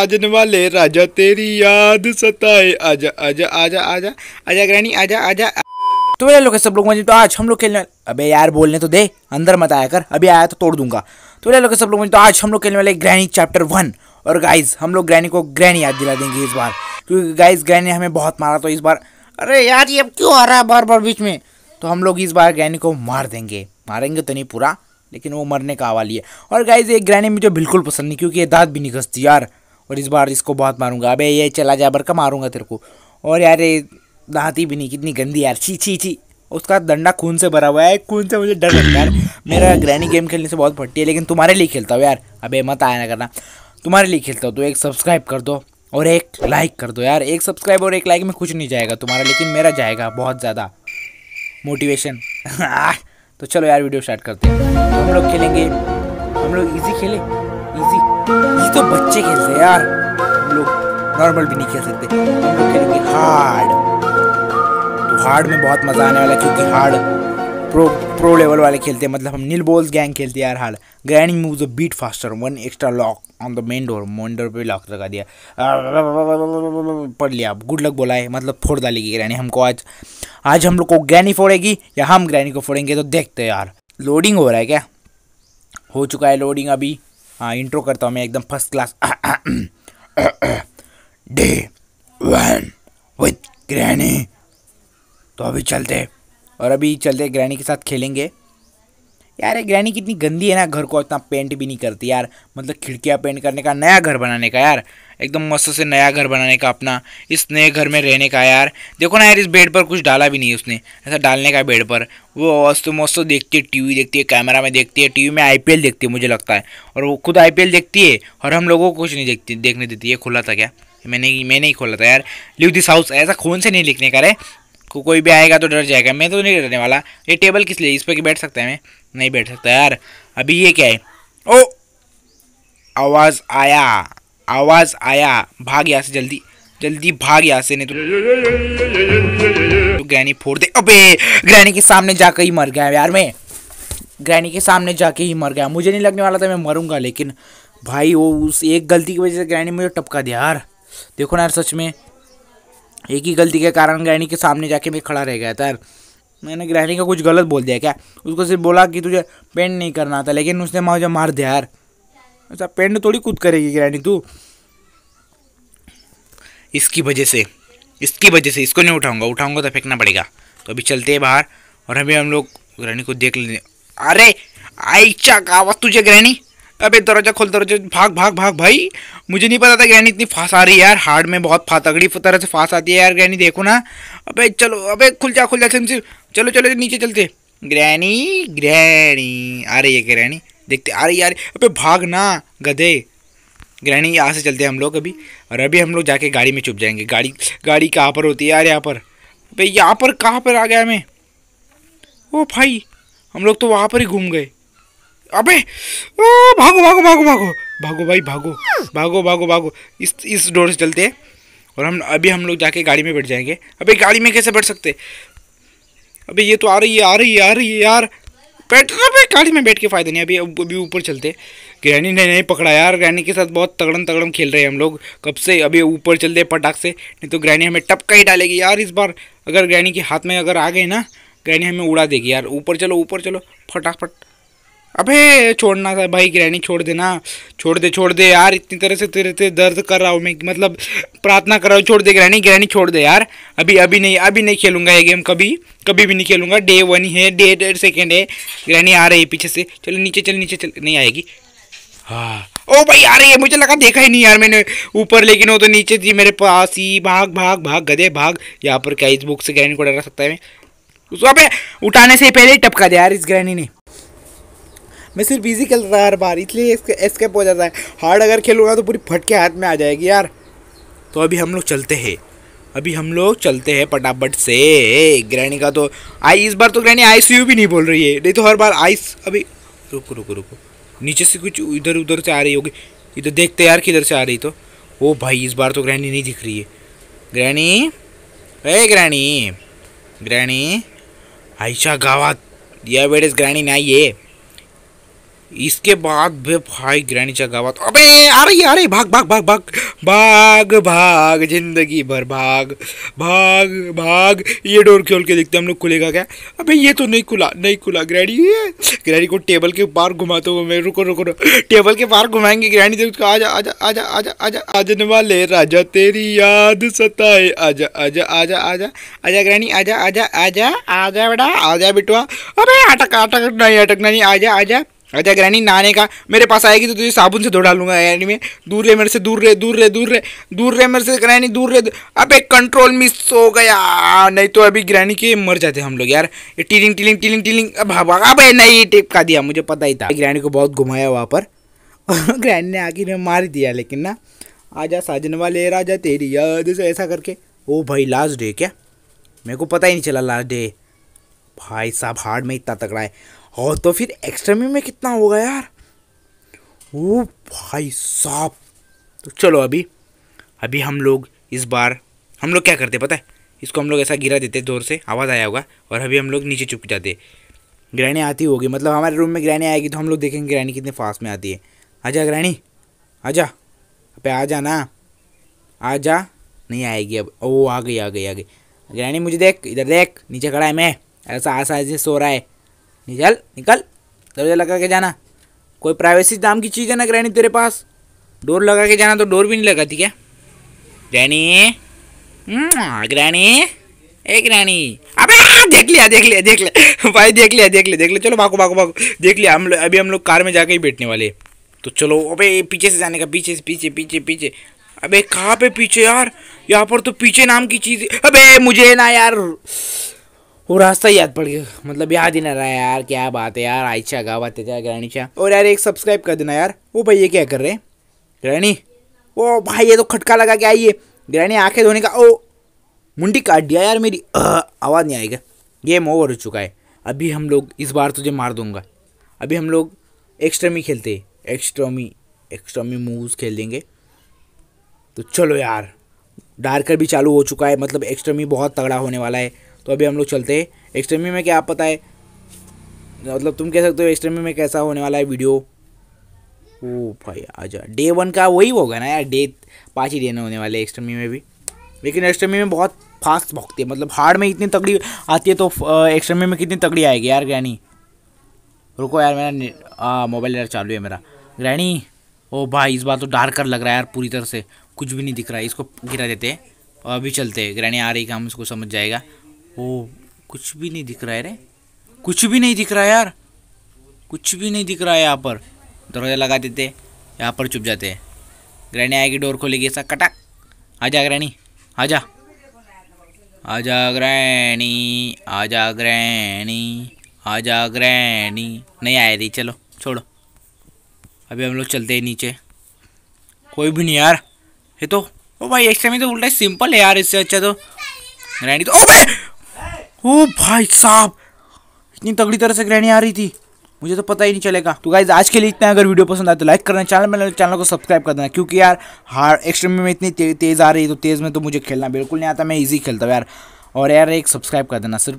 साजन वाले राजा तेरी याद सताए आजा आजा आजा आजा आजा ग्रैनी आजा आजा तो मेरे लोग सब लोग मजे तो आज हम लोग खेलने अबे यार बोलने तो दे अंदर मत आया कर अभी आया तो तोड़ दूंगा तो मेरे लोग सब लोग मजे तो आज हम लोग खेलने वाले ग्रैनी चैप्टर वन और गाइज हम लोग ग्रैनी को ग्रैनी याद दिला देंगे इस बार क्योंकि गाइज ग्रैनी हमें बहुत मारा तो इस बार अरे यार ये अब क्यों आ रहा है बार बार बीच में तो हम लोग इस बार ग्रैनी को मार देंगे मारेंगे तो नहीं पूरा लेकिन वो मरने का हवाली है और गाइज ये ग्रैनी मुझे बिल्कुल पसंद नहीं क्योंकि ये दाँत भी नहीं घसती यार और इस बार इसको बहुत मारूंगा अबे ये चला जा भर का मारूंगा तेरे को और यार ये नहाती भी नहीं कितनी गंदी यार छी छी छी उसका डंडा खून से भरा हुआ है खून से मुझे डर लगता है मेरा ग्रैनी गेम खेलने से बहुत फटती है लेकिन तुम्हारे लिए खेलता हूँ यार अबे मत आया ना करना तुम्हारे लिए खेलता हूँ तो एक सब्सक्राइब कर दो और एक लाइक कर दो यार एक सब्सक्राइब और एक लाइक में कुछ नहीं जाएगा तुम्हारा लेकिन मेरा जाएगा बहुत ज़्यादा मोटिवेशन तो चलो यार वीडियो स्टार्ट करते हैं हम लोग खेलेंगे हम लोग इजी खेले ये तो बच्चे खेलते हैं यार हम लोग नॉर्मल भी नहीं खेल सकते हम लोग खेलेंगे हार्ड तो हार्ड में बहुत मज़ा आने वाला है क्योंकि हार्ड प्रो प्रो लेवल वाले खेलते हैं मतलब हम नील बोल्स गैंग खेलते हैं यार hard grand moves beat faster one extra lock on the main door मोन डोर पर लॉक लगा दिया पढ़ लिया गुड लक बोला है मतलब फोड़ डालेगी ग्रैनी हमको आज आज हम लोग को ग्रैनी फोड़ेगी या हम ग्रैनी को फोड़ेंगे तो देखते हैं यार लोडिंग हो रहा है क्या हो चुका है लोडिंग अभी हाँ इंट्रो करता हूँ मैं एकदम first class day one with Granny तो अभी चलते और अभी चलते ग्रैनी के साथ खेलेंगे यार ये ग्रैनी कितनी गंदी है ना घर को इतना पेंट भी नहीं करती यार मतलब खिड़कियाँ पेंट करने का नया घर बनाने का यार एकदम मस्त से नया घर बनाने का अपना इस नए घर में रहने का यार देखो ना यार इस बेड पर कुछ डाला भी नहीं उसने ऐसा डालने का बेड पर वो मस्त मस्त देखती है टीवी देखती है कैमरा में देखती है टीवी में आईपीएल देखती है मुझे लगता है और वो खुद आईपीएल देखती है और हम लोगों को कुछ नहीं देखती देखने देती है खुला था क्या मैंने मैंने ही खोला था यार लिव दिस हाउस ऐसा खून से नहीं लिखने का रे को कोई भी आएगा तो डर जाएगा मैं तो नहीं डरने वाला ये टेबल किस लिए इस पर बैठ सकता है मैं नहीं बैठ सकता यार अभी ये क्या है ओ आवाज़ आया आवाज़ आया भाग यहाँ से जल्दी जल्दी भाग यहाँ से नहीं तो, ग्रैनी फोड़ दे अबे ग्रैनी के सामने जाकर ही मर गया यार मैं ग्रैनी के सामने जाके ही मर गया मुझे नहीं लगने वाला था मैं मरूंगा लेकिन भाई वो उस एक गलती की वजह से ग्रैनी मुझे टपका दिया यार देखो ना यार सच में एक ही गलती के कारण ग्रैनी के सामने जाके मैं खड़ा रह गया था यार मैंने ग्रैनी का कुछ गलत बोल दिया क्या उसको सिर्फ बोला कि तुझे पेंट नहीं करना था लेकिन उसने मुझे मार दिया यार अच्छा पेंट थोड़ी कूद करेगी ग्रैनी तू इसकी वजह से इसकी वजह से इसको नहीं उठाऊंगा उठाऊंगा तो फेंकना पड़ेगा तो अभी चलते हैं बाहर और अभी हम लोग ग्रहणी को देख लेते अरे आई का आवाज़ तुझे ग्रैनी अबे दरवाजा खोल दरवाजा भाग भाग भाग भाई मुझे नहीं पता था ग्रैनी इतनी फांस आ रही है यार हार्ड में बहुत फा तगड़ी तरह से फांस आती है यार ग्रैनी देखो ना अबे चलो अबे खुल जा खुल जा चलो चलो नीचे चलते ग्रैनी ग्रहणी आ रही है ग्रैनी देखते अरे यार अबे भागना गधे ग्रहणी यहाँ से चलते हैं हम लोग अभी और अभी हम लोग जाके गाड़ी में छुप जाएंगे गाड़ी गाड़ी कहाँ पर होती है यार यहाँ पर अबे यहाँ पर कहाँ पर आ गया मैं ओ भाई हम लोग तो वहाँ पर ही घूम गए अबे ओ भागो भागो भागो भागो भागो भाई भागो भागो भागो भागो इस इस डोर से चलते हैं और हम अभी हम लोग जाके गाड़ी में बैठ जाएंगे अबे गाड़ी में कैसे बैठ सकते अबे ये तो आ रही है आ रही है आ रही है यार पेट्रोल पे हाँ गाड़ी में बैठ के फ़ायदा नहीं अभी अभी ऊपर चलते ग्रैनी ने नहीं पकड़ा यार ग्रैनी के साथ बहुत तगड़म तगड़म खेल रहे हैं हम लोग कब से अभी ऊपर चलते दे पटाख से नहीं तो ग्रैनी हमें टपका ही डालेगी यार इस बार अगर ग्रैनी के हाथ में अगर आ गए ना ग्रैनी हमें उड़ा देगी यार ऊपर चलो ऊपर चलो फटाफट अबे छोड़ना था भाई ग्रैनी छोड़ देना छोड़ दे छोड़ दे यार इतनी तरह से तेरे से दर्द कर रहा हूँ मैं मतलब प्रार्थना कर रहा हूँ छोड़ दे ग्रैनी ग्रैनी छोड़ दे यार अभी अभी नहीं अभी नहीं खेलूंगा ये गेम कभी कभी भी नहीं खेलूंगा डे वन है डे डेढ़ सेकेंड है ग्रैनी आ रही है पीछे से चलो नीचे चल नीचे चल नहीं आएगी हाँ ओ भाई आ रही है मुझे लगा देखा ही नहीं यार मैंने ऊपर लेकिन वो तो नीचे थी मेरे पास ही भाग भाग भाग गधे भाग यहाँ पर क्या इस बुक से ग्रैनी को डरा सकता है मैं उसको अभी उठाने से पहले ही टपका दिया यार इस ग्रैनी ने मैं सिर्फ बिजी खेलता था हर बार इसलिए एस्केप हो जाता है हार्ड अगर खेलूँगा तो पूरी फटके हाथ में आ जाएगी यार तो अभी हम लोग चलते हैं अभी हम लोग चलते हैं पटापट से ग्रैनी का तो आई इस बार तो ग्रैनी आई सी यू भी नहीं बोल रही है नहीं तो हर बार आइस अभी रुको रुको रुको नीचे से कुछ इधर उधर से आ रही होगी इधर देखते यार किधर से आ रही तो ओ भाई इस बार तो ग्रैनी नहीं दिख रही है ग्रैनी ए ग्रैनी ग्रैनी आयशा गावात या ग्रैनी नहीं आई है इसके बाद वे भाई ग्रैंड जगावत अबे अरे अरे भाग भाग भाग भाग भाग भाग जिंदगी भर भाग भाग भाग ये डोर खोल के देखते हम लोग खुलेगा क्या अबे ये तो नहीं खुला नहीं खुला ग्रैनी ग्रैनी को टेबल के पार घुमाते हुए मैं रुको रुको टेबल के पार घुमाएंगे ग्रैनी देख उसको आजा आजा आजा आजा आजा आजन वाले राजा तेरी याद सताए आजा आजा आजा आजा आजा ग्रैनी आजा आजा आजा आजा बेटा आजा बिटुआ अबे अटक अटक नहीं अटक नहीं आजा आजा अच्छा ग्रैनी नहाने का मेरे पास आएगी तो तुझे साबुन से धो डालूंगा ग्रैनी में दूर रहे मेरे से दूर रहे दूर रहे दूर रहे दूर रहे मेरे से ग्रैनी दूर रहे अब एक कंट्रोल मिस हो गया नहीं तो अभी ग्रैनी के मर जाते हम लोग यार ये टीलिंग टीलिंग टीलिंग टीलिंग अब अब नहीं टेप का दिया मुझे पता ही था ग्रैनी को बहुत घुमाया वहाँ पर ग्रैनी ने आखिर में मार दिया लेकिन ना आजा साजन वाले राजा तेरी याद से ऐसा करके ओ भाई लास्ट डे क्या मेरे को पता ही नहीं चला लास्ट डे भाई साहब हार्ड में इतना तकड़ा है और तो फिर एक्सट्रीमी में कितना होगा यार ओ भाई साहब तो चलो अभी अभी हम लोग इस बार हम लोग क्या करते पता है इसको हम लोग ऐसा गिरा देते जोर से आवाज़ आया होगा और अभी हम लोग नीचे चुप जाते ग्रैनी आती होगी मतलब हमारे रूम में ग्रैनी आएगी तो हम लोग देखेंगे ग्रैनी कितने फास्ट में आती है आजा ग्रहणी आजा अबे जा ना आ जा नहीं आएगी अब ओ आ गई आ गई आ गई ग्रैनी मुझे देख इधर देख नीचे खड़ा है मैं ऐसा आसा सो रहा है निजल निकल दरवाजा लगा के जाना कोई प्राइवेसी नाम की चीज़ है ना ग्रैनी तेरे पास डोर लगा के जाना तो डोर भी नहीं लगाती क्या ग्रैनी हम्म, हाँ, ग्रैनी ए ग्रैनी अबे हाँ, देख लिया देख लिया देख लिया भाई देख लिया देख लिया देख लिया चलो भागो भागो भागो देख लिया हम अभी हम लोग कार में जाके ही बैठने वाले तो चलो अबे पीछे से जाने का पीछे से पीछे पीछे पीछे अबे कहाँ पे पीछे यार यहाँ पर तो पीछे नाम की चीज़ अबे मुझे ना यार वो रास्ता ही याद पड़ गया मतलब याद ही ना रहा यार क्या बात है यार आयशा गा बात है ग्रहणीशा और यार एक सब्सक्राइब कर देना यार वो भैया क्या कर रहे हैं ग्रहणी ओ भाई ये तो खटका लगा क्या ये ग्रहणी आंखें धोने का ओ मुंडी काट दिया यार मेरी आवाज़ नहीं आएगा गेम ओवर हो चुका है अभी हम लोग इस बार तुझे मार दूंगा अभी हम लोग एक्स्ट्रामी खेलते हैं एक्स्ट्रामी एक्स्ट्रामी मूव्स खेल देंगे तो चलो यार डार्कर भी चालू हो चुका है मतलब एक्स्ट्रामी बहुत तगड़ा होने वाला है तो अभी हम लोग चलते हैं एक्सट्रीमी में क्या आप पता है मतलब तुम कह सकते हो एक्सट्रीमी में कैसा होने वाला है वीडियो ओ भाई आजा डे वन का वही होगा ना यार डे पाँच ही डे होने वाले एक्सट्रीमी में भी लेकिन एक्सट्रीमी में बहुत फास्ट भोगती है मतलब हार्ड में इतनी तगड़ी आती है तो एक्सट्रीमी में कितनी तगड़ी आएगी यार ग्रैनी रुको यार मेरा मोबाइल यार चालू है मेरा ग्रैनी ओ भाई इस बार तो डार्कर लग रहा है यार पूरी तरह से कुछ भी नहीं दिख रहा है इसको गिरा देते हैं और अभी चलते हैं ग्रैनी आ रही काम उसको समझ जाएगा ओ कुछ भी नहीं दिख रहा है रे कुछ भी नहीं दिख रहा है यार कुछ भी नहीं दिख रहा है यहाँ पर दरवाज़ा लगा देते यहाँ पर चुप जाते हैं ग्रैनी आएगी डोर खोलेगी ऐसा कटाक आ जा ग्रैनी आ जा आ जा ग्रैनी आ जा ग्रैनी आ जा ग्रैनी नहीं आए रही चलो छोड़ो अभी हम लोग चलते हैं नीचे कोई भी नहीं यार ये तो ओ भाई एक्स्ट्रा में तो उल्टा सिंपल है यार इससे अच्छा तो ग्रैनी तो ओ भाई ओ भाई साहब इतनी तगड़ी तरह से ग्रहणी आ रही थी मुझे तो पता ही नहीं चलेगा तो गाइज आज के लिए इतना अगर वीडियो पसंद आए तो लाइक करना चैनल में चैनल को सब्सक्राइब कर देना क्योंकि यार हार एक्सट्रीम में इतनी तेज़ आ रही है तो तेज़ में तो मुझे खेलना बिल्कुल नहीं आता मैं ईजी खेलता हूँ यार और यार एक सब्सक्राइब कर देना सिर्फ